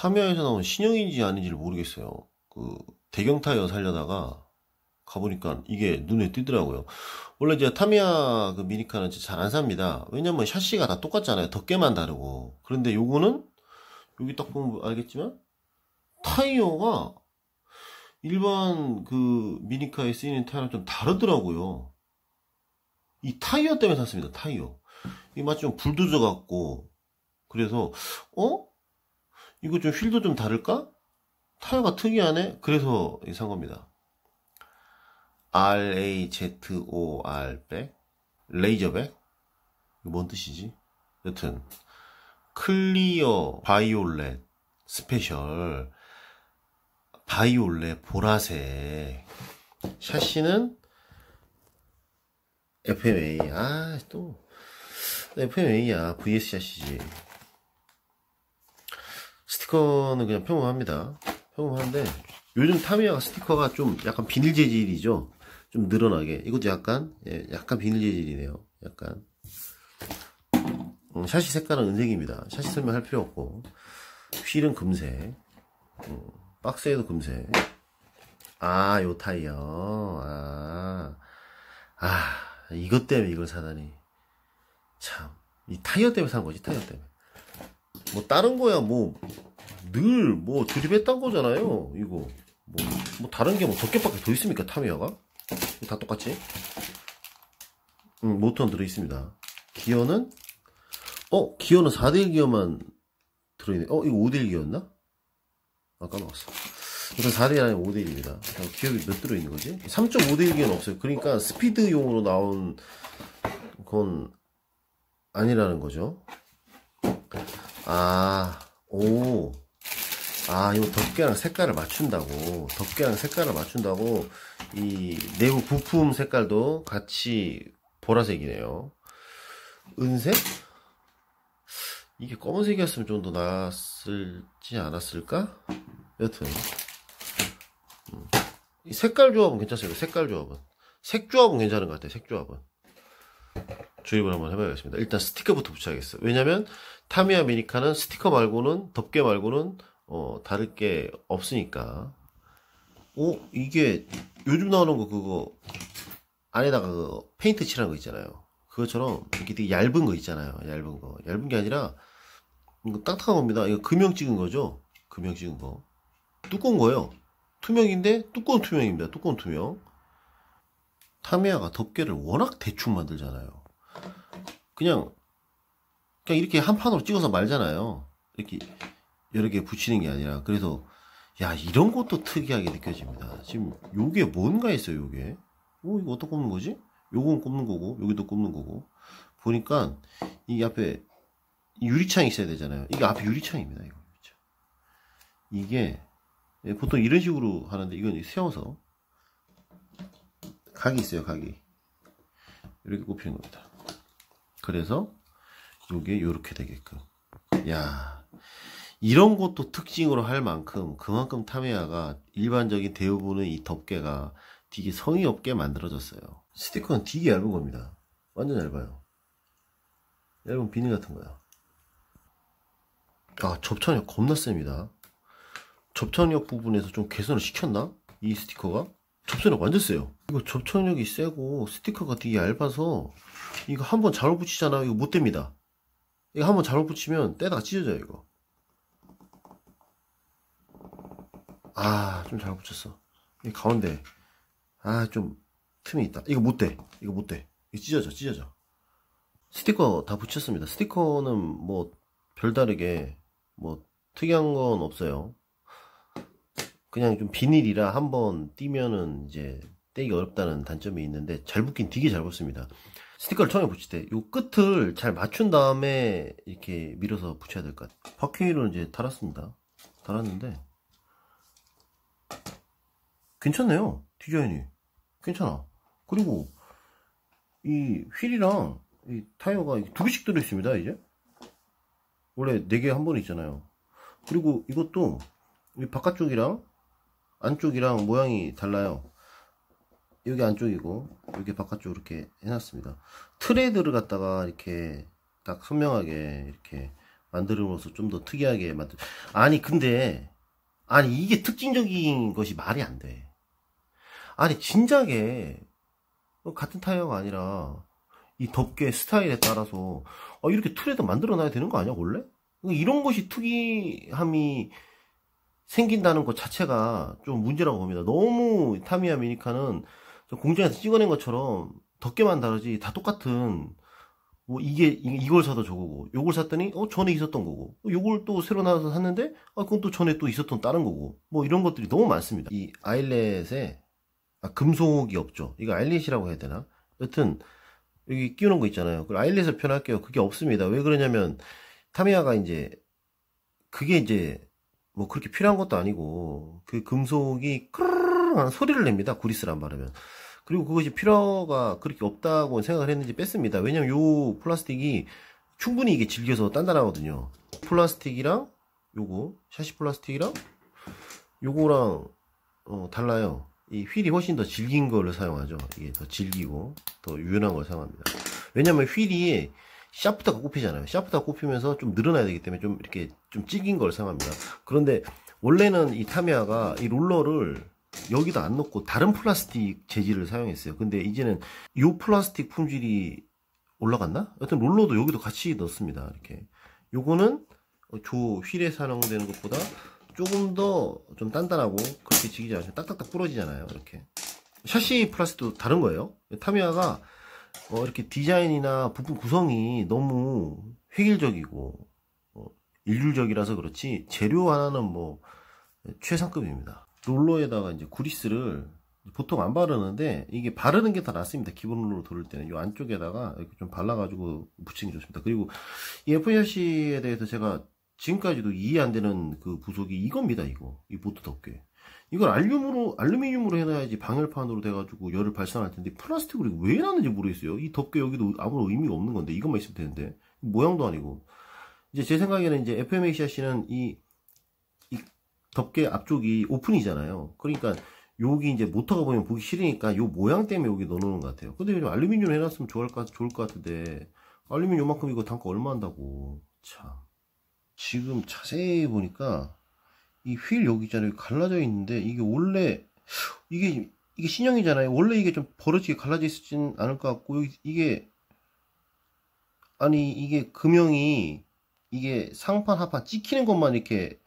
타미회에서 나온 신형인지 아닌지를 모르겠어요. 그 대경 타이어 살려다가 가보니까 이게 눈에 띄더라고요. 원래 이제 타미야 그 미니카는 잘 안 삽니다. 왜냐면 샤시가 다 똑같잖아요. 덮개만 다르고. 그런데 요거는 여기 딱 보면 알겠지만 타이어가 일반 그 미니카에 쓰이는 타이어랑 좀 다르더라고요. 이 타이어 때문에 샀습니다. 타이어. 이 마치 좀 불도저 같고 그래서 어? 이거 좀 휠도 좀 다를까? 타이어가 특이하네? 그래서 산 겁니다. RAZOR100? 레이저백? 뭔 뜻이지? 여튼 클리어 바이올렛 스페셜 바이올렛 보라색 샤시는 FMA 아또 FMA야 VS 샤시지 스티커는 그냥 평범합니다 평범한데 요즘 타미야가 스티커가 좀 약간 비닐 재질이죠 좀 늘어나게 이것도 약간 예, 약간 비닐 재질이네요 약간 음, 샤시 색깔은 은색입니다 샤시 설명할 필요 없고 휠은 금색 음, 박스에도 금색 아 요 타이어 아, 아 이것 때문에 이걸 사다니 참 이 타이어 때문에 산 거지 타이어 때문에 뭐 다른 거야 뭐 늘뭐드립했던 거잖아요 이거 뭐, 뭐 다른 게뭐 덮개밖에 더 있습니까 타미야가 다 똑같이 음, 모터는 들어있습니다 기어는 어 기어는 4대1 기어만 들어있네 어 이거 5대1 기어였나? 아까나왔어 우선 4대1 아니면 5대1입니다 기어이 몇 들어있는 거지? 3.5대1 기어는 없어요 그러니까 스피드용으로 나온 건 아니라는 거죠 아오 아, 이거 덮개랑 색깔을 맞춘다고, 덮개랑 색깔을 맞춘다고, 이 내부 부품 색깔도 같이 보라색이네요. 은색? 이게 검은색이었으면 좀 더 나았을지 않았을까? 여튼. 음. 이 색깔 조합은 괜찮습니다. 색깔 조합은. 색 조합은 괜찮은 것 같아요. 색 조합은. 주입을 한번 해봐야겠습니다. 일단 스티커부터 붙여야겠어요. 왜냐면, 타미야 미니카는 스티커 말고는, 덮개 말고는 어, 다를 게 없으니까. 어, 이게 요즘 나오는 거 그거 안에다가 그 페인트 칠한 거 있잖아요. 그것처럼 이렇게 되게 얇은 거 있잖아요. 얇은 거. 얇은 게 아니라 이거 딱딱한 겁니다. 이거 금형 찍은 거죠. 금형 찍은 거. 두꺼운 거예요. 투명인데 두꺼운 투명입니다. 두꺼운 투명. 타미야가 덮개를 워낙 대충 만들잖아요. 그냥 그냥 이렇게 한 판으로 찍어서 말잖아요. 이렇게 여러 개 붙이는 게 아니라 그래서 야 이런 것도 특이하게 느껴집니다 지금 요게 뭔가 있어요 요게 오 이거 어떻게 꼽는 거지? 요건 꼽는 거고 여기도 꼽는 거고 보니까 이 앞에 유리창이 있어야 되잖아요 이게 앞에 유리창입니다 이거 이게 예, 보통 이런 식으로 하는데 이건 세워서 각이 있어요 각이 이렇게 꼽히는 겁니다 그래서 요게 요렇게 되게끔 야 이런 것도 특징으로 할 만큼 그만큼 타미야가 일반적인 대부분은 이 덮개가 되게 성의 없게 만들어졌어요. 스티커는 되게 얇은 겁니다. 완전 얇아요. 얇은 비닐 같은 거야. 아 접착력 겁나 셉니다. 접착력 부분에서 좀 개선을 시켰나? 이 스티커가? 접착력 완전 세요. 이거 접착력이 세고 스티커가 되게 얇아서 이거 한 번 잘못 붙이잖아. 이거 못 됩니다. 이거 한 번 잘못 붙이면 떼다 찢어져요 이거. 아, 좀 잘못 붙였어. 이 가운데. 아, 좀 틈이 있다. 이거 못 돼. 이거 못 돼. 이거 찢어져, 찢어져. 스티커 다 붙였습니다. 스티커는 뭐 별다르게 뭐 특이한 건 없어요. 그냥 좀 비닐이라 한번 띄면은 이제 떼기 어렵다는 단점이 있는데 잘 붙긴 되게 잘 붙습니다. 스티커를 처음에 붙일 때이 끝을 잘 맞춘 다음에 이렇게 밀어서 붙여야 될 것 같아요. 바퀴로 이제 달았습니다. 달았는데 괜찮네요. 디자인이. 괜찮아. 그리고 이 휠이랑 이 타이어가 두 개씩 들어있습니다. 이제. 원래 네 개 한 번에 있잖아요. 그리고 이것도 이 바깥쪽이랑 안쪽이랑 모양이 달라요. 여기 안쪽이고 여기 바깥쪽 이렇게 해놨습니다. 트레드를 갖다가 이렇게 딱 선명하게 이렇게 만들어서 좀 더 특이하게 만들. 아니 근데 아니 이게 특징적인 것이 말이 안 돼. 아니 진작에 같은 타이어가 아니라 이 덮개 스타일에 따라서 어, 이렇게 틀에도 만들어 놔야 되는 거 아니야 원래? 그러니까 이런 것이 특이함이 생긴다는 것 자체가 좀 문제라고 봅니다. 너무 타미야 미니카는 공장에서 찍어낸 것처럼 덮개만 다르지 다 똑같은 뭐 이게 이걸 사도 저거고 요걸 샀더니 어 전에 있었던 거고 요걸 또 새로 나와서 샀는데 아 그건 또 전에 또 있었던 다른 거고 뭐 이런 것들이 너무 많습니다. 이아일렛에 아, 금속이 없죠. 이거 아일릿이라고 해야 되나? 여튼 여기 끼우는 거 있잖아요. 그럼 아일렛을 표현할게요. 그게 없습니다. 왜 그러냐면 타미야가 이제 그게 이제 뭐 그렇게 필요한 것도 아니고 그 금속이 크르르 소리를 냅니다. 구리스란 말하면. 그리고 그것이 필요가 그렇게 없다고 생각을 했는지 뺐습니다. 왜냐면 요 플라스틱이 충분히 이게 질겨서 단단하거든요. 플라스틱이랑 요거 샤시 플라스틱이랑 요거랑 어, 달라요. 이 휠이 훨씬 더 질긴 걸를 사용하죠 이게 더 질기고 더 유연한 걸 사용합니다 왜냐면 휠이 샤프트가 꼽히잖아요 샤프트가 꼽히면서 좀 늘어나야 되기 때문에 좀 이렇게 좀찍긴걸 사용합니다 그런데 원래는 이타미아가이 롤러를 여기도안 넣고 다른 플라스틱 재질을 사용했어요 근데 이제는 이 플라스틱 품질이 올라갔나? 여튼 롤러도 여기도 같이 넣습니다 이렇게 요거는 저 어, 휠에 사용되는 것보다 조금 더 좀 단단하고 그렇게 지기지 않으면 딱딱딱 부러지잖아요 이렇게 샤시 플라스도 다른 거예요 타미야가 어, 이렇게 디자인이나 부품 구성이 너무 획일적이고 어, 일률적이라서 그렇지 재료 하나는 뭐 최상급입니다 롤러에다가 이제 구리스를 보통 안 바르는데 이게 바르는 게 다 낫습니다 기본으로 돌을 때는 이 안쪽에다가 이렇게 좀 발라가지고 붙이는 게 좋습니다 그리고 이 FC에 대해서 제가 지금까지도 이해 안 되는 그 부속이 이겁니다 이거 이 보트 덮개 이걸 알륨으로 알루미늄으로 해놔야지 방열판으로 돼가지고 열을 발산할 텐데 플라스틱으로 왜놨는지 모르겠어요 이 덮개 여기도 아무런 의미가 없는 건데 이것만 있으면 되는데 모양도 아니고 이제 제 생각에는 이제 FMACRC는 이, 이 덮개 앞쪽이 오픈이잖아요 그러니까 여기 이제 모터가 보면 보기 싫으니까 요 모양 때문에 여기 넣어놓은것 같아요 근데 요즘 알루미늄 해놨으면 좋을 것, 좋을 것 같은데 알루미늄 요만큼 이거 단가 얼마 한다고 참 지금 자세히 보니까 이 휠 여기 있잖아요. 갈라져 있는데 이게 원래 이게 이게 신형이잖아요. 원래 이게 좀버지게 갈라져 있었진 않을 것 같고 여기, 이게 아니 이게 금형이 이게 상판 하판 찍히는 것만 이렇게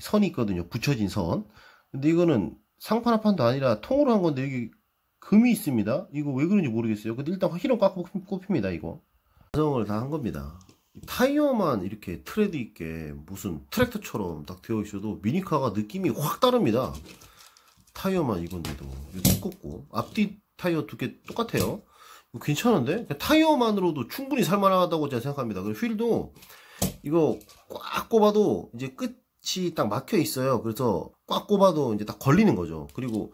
선이 있거든요. 붙여진 선. 근데 이거는 상판 하판도 아니라 통으로 한 건데 여기 금이 있습니다. 이거 왜 그런지 모르겠어요. 근데 일단 휘로 깎고 꼽힙니다. 이거. 완성을 다 한 겁니다. 타이어만 이렇게 트레드 있게 무슨 트랙터처럼 딱 되어 있어도 미니카가 느낌이 확 다릅니다 타이어만 이건데도 두껍고 앞뒤 타이어 두 개 똑같아요 괜찮은데 타이어만으로도 충분히 살만하다고 제가 생각합니다 그리고 휠도 이거 꽉 꼽아도 이제 끝이 딱 막혀 있어요 그래서 꽉 꼽아도 이제 딱 걸리는 거죠 그리고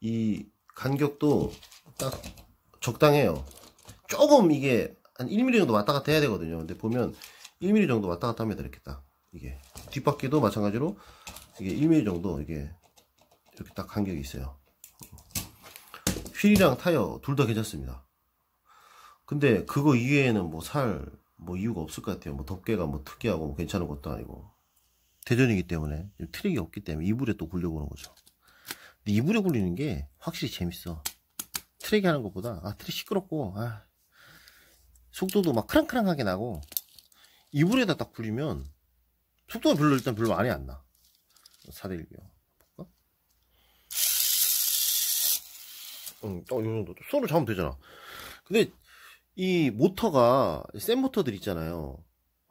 이 간격도 딱 적당해요 조금 이게 한 1mm 정도 왔다 갔다 해야 되거든요. 근데 보면 1mm 정도 왔다 갔다 하면 되겠다. 이게 뒷바퀴도 마찬가지로 이게 1mm 정도 이게 이렇게 딱 간격이 있어요. 휠이랑 타이어 둘 다 괜찮습니다. 근데 그거 이외에는 뭐 살뭐 뭐 이유가 없을 것 같아요. 뭐 덮개가 뭐 특이하고 뭐 괜찮은 것도 아니고 대전이기 때문에 트릭이 없기 때문에 이불에 또 굴려보는 거죠. 근데 이불에 굴리는 게 확실히 재밌어. 트랙이 하는 것보다 아 트랙 시끄럽고 아 속도도 막 크랑크랑하게 나고 이불에다 딱 굴리면 속도가 별로 일단 별로 많이 안 나. 4대1비요 볼까? 응, 딱이 정도. 손으로 잡으면 되잖아. 근데 이 모터가 센 모터들 있잖아요.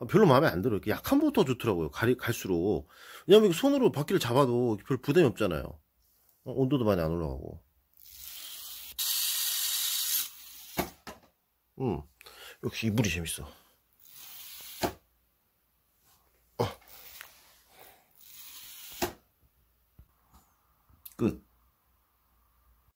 별로 마음에 안 들어요. 약한 모터 좋더라고요. 갈, 갈수록. 왜냐면 손으로 바퀴를 잡아도 별 부담이 없잖아요. 어, 온도도 많이 안 올라가고. 음. 역시 이불이 재밌어 어. 끝